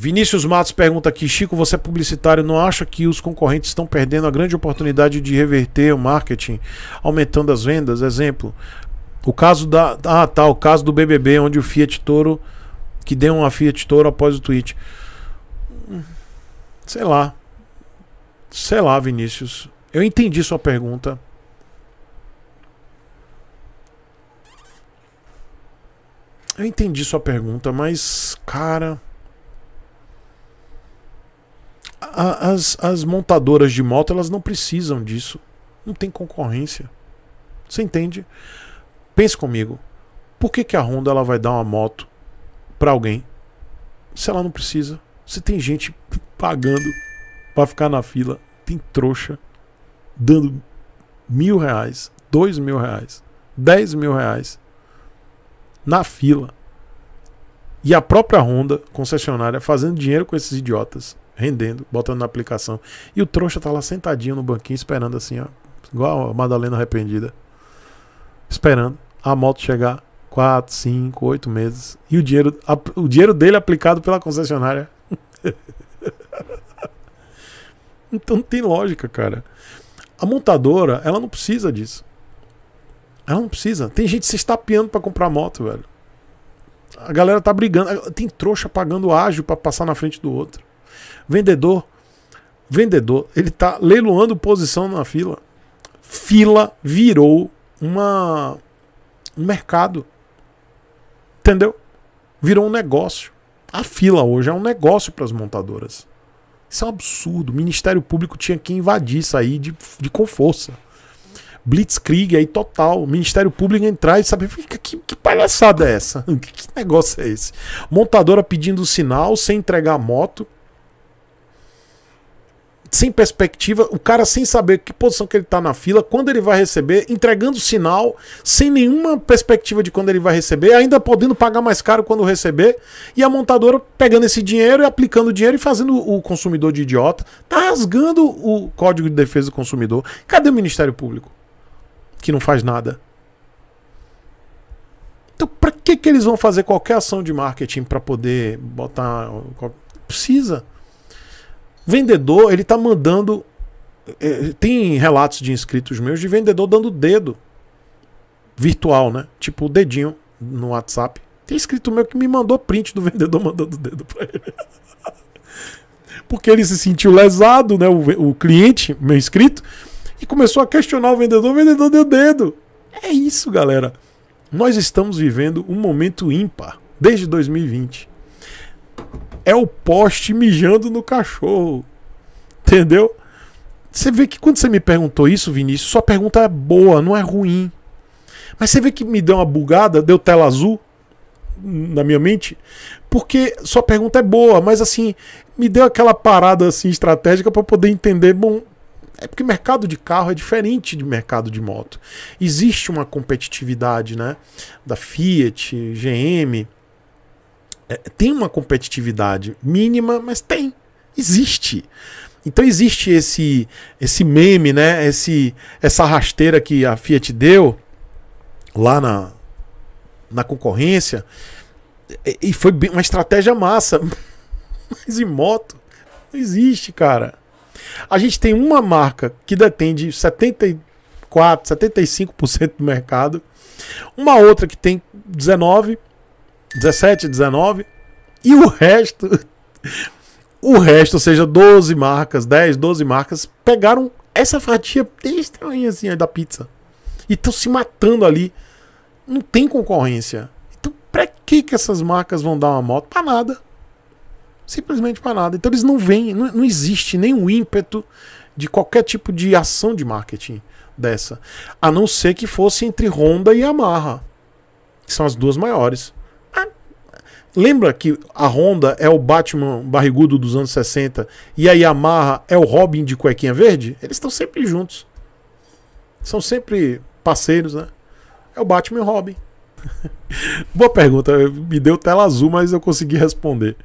Vinícius Matos pergunta aqui, Chico, você é publicitário, não acha que os concorrentes estão perdendo a grande oportunidade de reverter o marketing, aumentando as vendas? Exemplo, o caso da, ah, tá, o caso do BBB, onde o Fiat Toro que deu uma Fiat Toro após o tweet. Hum, sei lá. Sei lá, Vinícius. Eu entendi sua pergunta. Eu entendi sua pergunta, mas cara, as, as montadoras de moto elas não precisam disso. Não tem concorrência. Você entende? Pense comigo. Por que, que a Honda ela vai dar uma moto para alguém se ela não precisa? Se tem gente pagando para ficar na fila, tem trouxa dando mil reais, dois mil reais, dez mil reais na fila. E a própria Honda, concessionária, fazendo dinheiro com esses idiotas rendendo, botando na aplicação. E o trouxa tá lá sentadinho no banquinho, esperando assim, ó. Igual a Madalena arrependida. Esperando a moto chegar 4, 5, 8 meses. E o dinheiro, o dinheiro dele é aplicado pela concessionária. então não tem lógica, cara. A montadora, ela não precisa disso. Ela não precisa. Tem gente se estapeando para comprar moto, velho. A galera tá brigando. Tem trouxa pagando ágil para passar na frente do outro. Vendedor, vendedor, ele está leiloando posição na fila. Fila virou uma um mercado. Entendeu? Virou um negócio. A fila hoje é um negócio para as montadoras. Isso é um absurdo. O Ministério Público tinha que invadir isso aí de, de com força. Blitzkrieg aí total. O Ministério Público entrar e saber que, que, que palhaçada é essa? Que, que negócio é esse? Montadora pedindo sinal sem entregar a moto sem perspectiva, o cara sem saber que posição que ele está na fila, quando ele vai receber, entregando sinal, sem nenhuma perspectiva de quando ele vai receber, ainda podendo pagar mais caro quando receber, e a montadora pegando esse dinheiro e aplicando o dinheiro e fazendo o consumidor de idiota, tá rasgando o Código de Defesa do Consumidor. Cadê o Ministério Público? Que não faz nada. Então, para que que eles vão fazer qualquer ação de marketing para poder botar precisa? Vendedor, ele tá mandando. É, tem relatos de inscritos meus de vendedor dando dedo virtual, né? Tipo o dedinho no WhatsApp. Tem inscrito meu que me mandou print do vendedor mandando dedo pra ele. Porque ele se sentiu lesado, né? O, o cliente, meu inscrito, e começou a questionar o vendedor. O vendedor deu dedo. É isso, galera. Nós estamos vivendo um momento ímpar desde 2020 é o poste mijando no cachorro. Entendeu? Você vê que quando você me perguntou isso, Vinícius, sua pergunta é boa, não é ruim. Mas você vê que me deu uma bugada, deu tela azul na minha mente, porque sua pergunta é boa, mas assim, me deu aquela parada assim estratégica para poder entender, bom, é porque mercado de carro é diferente de mercado de moto. Existe uma competitividade, né, da Fiat, GM, é, tem uma competitividade mínima, mas tem. Existe. Então existe esse esse meme, né? Esse essa rasteira que a Fiat deu lá na na concorrência e foi uma estratégia massa. Mas em moto não existe, cara. A gente tem uma marca que detém de 74, 75% do mercado, uma outra que tem 19 17, 19. E o resto. O resto, ou seja, 12 marcas, 10, 12 marcas, pegaram essa fatia desse tamanho assim da pizza. E estão se matando ali. Não tem concorrência. Então, pra que, que essas marcas vão dar uma moto? Pra nada. Simplesmente pra nada. Então, eles não vêm, não, não existe nenhum ímpeto de qualquer tipo de ação de marketing dessa. A não ser que fosse entre Honda e Yamaha, que são as duas maiores. Lembra que a Honda é o Batman barrigudo dos anos 60 e a Yamaha é o Robin de cuequinha verde? Eles estão sempre juntos. São sempre parceiros, né? É o Batman e o Robin. Boa pergunta, me deu tela azul, mas eu consegui responder.